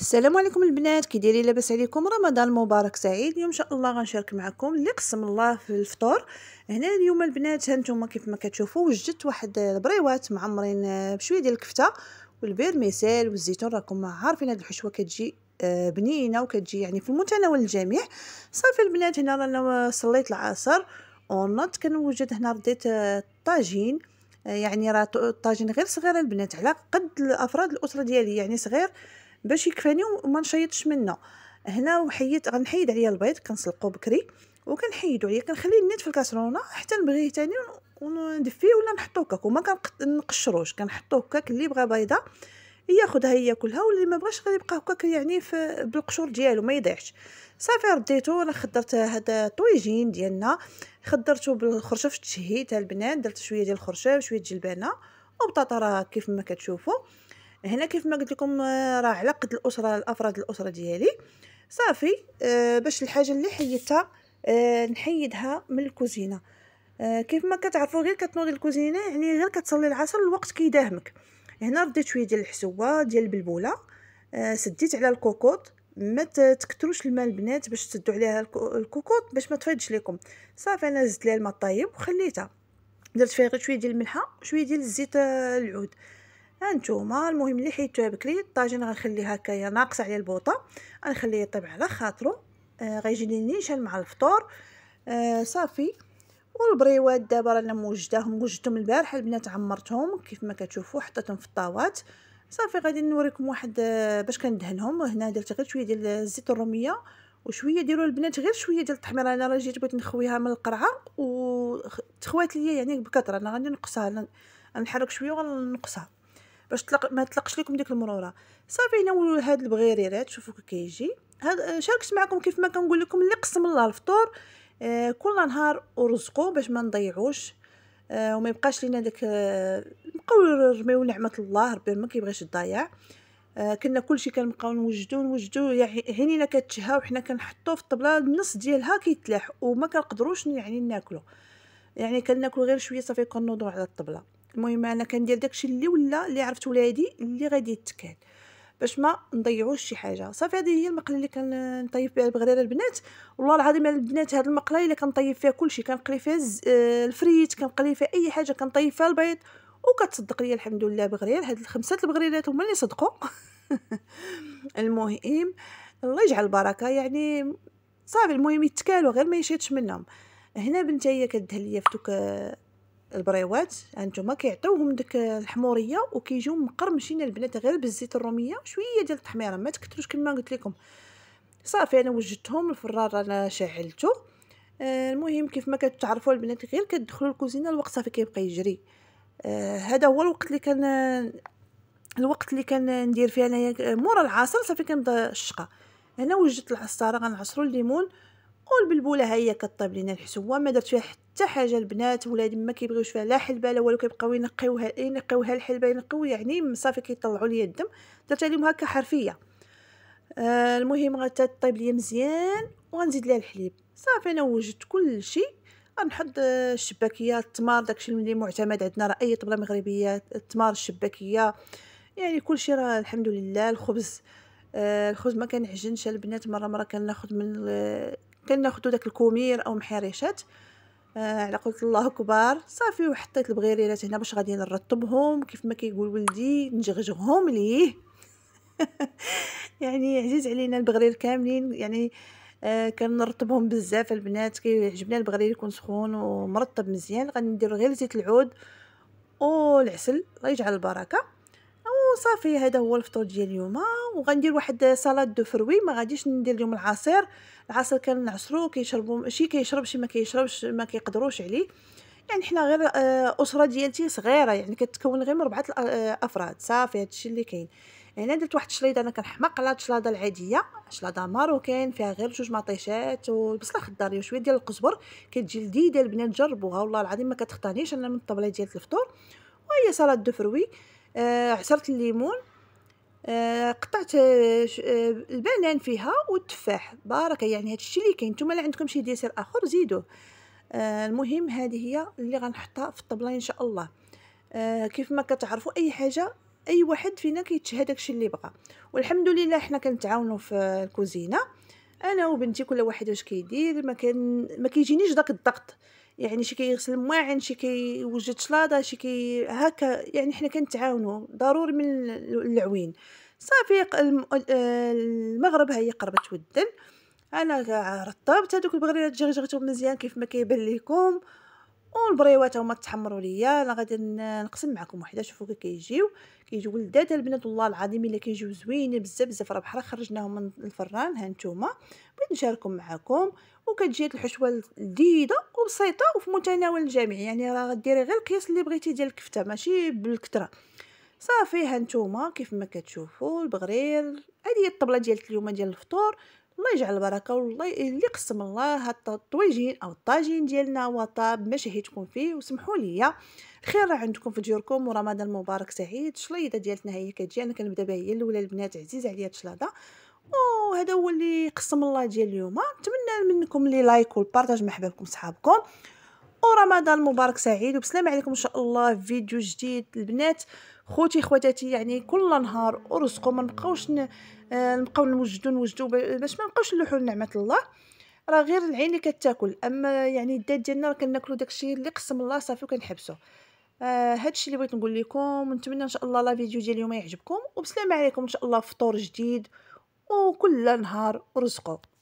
السلام عليكم البنات كي دايرين لاباس عليكم رمضان مبارك سعيد اليوم ان شاء الله غنشارك معكم اللي قسم الله في الفطور هنا اليوم البنات هانتوما كيف ما كتشوفوا وجدت واحد البريوات معمرين بشويه ديال الكفته والبيرميسال والزيتون راكم عارفين هاد الحشوه كتجي آه، بنينه وكتجي يعني في المتناول الجميع صافي البنات هنا رانا صليت العصر ونط كنوجد هنا رديت الطاجين آه، آه، يعني راه الطاجين غير صغير البنات على قد الافراد الاسره ديالي يعني صغير باش يكفاني وما نشيطش منه هنا وحيت غنحيد عليا البيض كنسلقو بكري وكنحيدو عليا كنخليه نيت في الكاسرونه حتى نبغيه تاني وندفيه ولا نحطو هكاك وما كنقشروش كنحطو هكاك اللي بغى بيضه ياخذها ياكلها واللي ما بغاش غير يبقى هكاك يعني في بالقشور ديالو ما يضيعش صافي رديته انا خدرت هذا الطويجين ديالنا خدرته بالخرشف التشهي تاع البنات درت شويه ديال الخرشف شويه ديال الجلبانه وبطاطا راه كيف ما كتشوفوا هنا كيف ما قلت لكم آه، راه على قد الاسره الافراد الاسره ديالي صافي آه، باش الحاجه اللي حيدتها آه، نحيدها من الكوزينه كيف ما كتعرفوا غير كتنوضي الكوزينه يعني غير كتصلي العصر الوقت كيداهمك هنا رديت شويه ديال الحسوه ديال البلبوله سديت على الكوكوط ما تكتروش الماء البنات باش تسدوا عليها الكوكوط باش ما تفيضش لكم صافي انا زدت ليها الماء الطايب وخليتها درت فيها غير شويه ديال الملحه وشويه ديال الزيت العود هانتوما المهم اللي حيدتوها بكري الطاجين غنخليه هكايا ناقص عليا البوطه غنخليه يطيب على خاطرو آه غيجيني نيشان مع الفطور آه صافي والبريوات دابا رانا موجداهم وجدتهم البارحه البنات عمرتهم كيف ما كتشوفوا حطيتهم في الطاوات صافي غادي نوريكم واحد آه، باش كندهنهم هنا درت غير شويه ديال الزيت الروميه وشويه ديروا البنات غير شويه ديال التحميره انا راه جيت بغيت نخويها من القرعه وتخوات ليا يعني بكثره انا غادي نقصها نحرك شويه وغنقصها باش تلق ما تلقش لكم ديك المروره صافي نولوا هاد البغيريرات شوفوا كيجي هاد آه، شاركت معكم كيف ما كنقول لكم اللي قسم الله الفطور آه كل نهار ورزقوا باش ما نضيعوش آه وما يبقاش لينا داك آه نبقاو نرميو نعمه الله ربي ما كيبغيش الضياع آه كنا كلشي كنبقاو نوجدو نوجدو يعني عينينا كتشهى وحنا كنحطو في الطبله النص ديالها كيتلاح وما كنقدروش يعني ناكلو يعني كناكلو غير شويه صافي كنوضو على الطبله المهم انا كندير داكشي اللي ولا اللي عرفت ولادي اللي غادي يتكال باش ما نضيعوش شي حاجه صافي هذه هي المقله اللي كنطيب بها البغريره البنات والله العظيم البنات هذه المقله الا كنطيب فيها كلشي كنقلي فيها آه، الفريت كنقلي فيها اي حاجه كنطيب فيها البيض وكتصدق لي الحمد لله بغرير هاد الخمسه البغريرات هما اللي صدقوا المهم الله يجعل البركه يعني صافي المهم يتكالوا غير ما يشيتش منهم هنا بنتي هي كدهن ليا في دوك البريوات هانتوما كيعطيوهم ديك الحموريه وكيجيو مقرمشين البنات غير بالزيت الروميه شويه ديال التحميره ما تكثروش كما قلت لكم صافي انا وجدتهم الفرار انا شعلته آه المهم كيف ما كتعرفوا البنات غير كتدخلوا الكوزينه الوقت صافي كيبقى يجري آه هذا هو الوقت اللي كان الوقت اللي كان ندير فيه انايا آه، مورا العصر صافي كنبدا الشقه هنا وجدت العصاره غنعصروا الليمون والبلبوله ها هي كطيب لينا الحسوه ما درت فيها حتى حاجه البنات ولادي ما كيبغيوش فيها لا حلبه لا والو كيبقاو ينقيوها ينقيوها الحلبه ينقيو يعني صافي كيطلعوا لي الدم درت عليهم هكا حرفيه آه المهم غتطيب ليا مزيان وغنزيد ليها الحليب صافي انا وجدت كل شيء غنحط آه، الشباكيه التمار داكشي اللي معتمد عندنا راه اي طبله مغربيه التمار الشباكيه يعني كل شيء راه الحمد لله الخبز آه الخبز ما كنعجنش البنات مره مره كناخذ من كناخدو داك الكومير او على آه على الله كبار صافي وحطيت البغيريرات هنا باش غادي نرطبهم كيف ما كيقول ولدي نجغجغهم ليه يعني عزيز علينا البغرير كاملين يعني آه كنرطبهم بزاف البنات كيعجبنا البغرير يكون سخون ومرطب مزيان غندير غير زيت العود والعسل غيجعل البركه وصافي هذا هو الفطور ديال اليوم آه، وغندير واحد سلطه دو فروي ما غاديش ندير اليوم العصير العصير كنعصرو كيشربو شي كيشرب شي ما كيشربش ما كيقدروش عليه يعني حنا غير آه، اسره ديالتي صغيره يعني كتكون غير من اربعه آه، افراد صافي هادشي اللي كاين يعني درت واحد الشليضه انا كنحماق على الشلاضه العاديه شلاضه ماروكين فيها غير جوج مطيشات والبصله خضاريه يعني وشويه ديال القزبر كتجي لذيذه البنات جربوها والله العظيم ما كتخطانيش انا من الطبله ديال الفطور وهي سلطه دو فروي آه، عصرت الليمون آه، قطعت آه، البنان فيها والتفاح باركه يعني هادشي اللي كاين نتوما اللي عندكم شي ديسير اخر زيدوه المهم هذه هي اللي غنحطها في الطبله ان شاء الله كيف ما كتعرفوا اي حاجه اي واحد فينا كيتشهى داكشي اللي بغى والحمد لله حنا كنتعاونوا في الكوزينه انا وبنتي كل واحد واش كيدير ما كان ما كيجينيش داك الضغط يعني شي كيغسل المواعن شي كيوجد شلاضه شي كي هكا يعني حنا كنتعاونو ضروري من العوين صافي المغرب هي قربت ودل انا رطبت هذوك البغريرات جغجغتهم مزيان كيف ما كيبان لكم والبريوات هما تحمروا ليا انا غادي نقسم معكم وحده شوفوا كي كيجيو كيجيو ولداد البنات والله العظيم الا كيجيو زوينين بزاف بزاف راه بحال خرجناهم من الفران ها نتوما بغيت نشاركهم معكم وكتجي هاد الحشوه لذيذه وبسيطه وفي متناول الجميع يعني راه غديري غير القياس اللي بغيتي ديال الكفته ماشي بالكثره صافي ها نتوما كيف ما كتشوفوا البغرير هذه هي الطبله ديال اليوم ديال الفطور الله يجعل البركه والله اللي قسم الله هاد الطويجين او الطاجين ديالنا وطاب ماشي تكون فيه وسمحوا لي خير عندكم في ديوركم ورمضان مبارك سعيد الشليضه ديالتنا هي كتجي انا كنبدا بها هي الاولى البنات عزيزه عليا الشلاضه وهذا هو اللي قسم الله ديال اليوم نتمنى منكم لي لايك والبارطاج مع حبابكم صحابكم ورمضان مبارك سعيد وبسلام عليكم ان شاء الله في فيديو جديد البنات خوتي خواتاتي يعني كل نهار ارزقوا ما نبقاوش آه، نبقاو نوجدوا نوجدوا باش ما نبقاوش نلوحوا لنعمه الله راه غير العين اللي كتاكل اما يعني الدات ديالنا راه كناكلوا داكشي اللي قسم الله صافي وكنحبسو آه هادشي اللي بغيت نقول لكم نتمنى ان شاء الله لا فيديو ديال اليوم يعجبكم وبسلامه عليكم ان شاء الله فطور جديد وكل نهار رزقو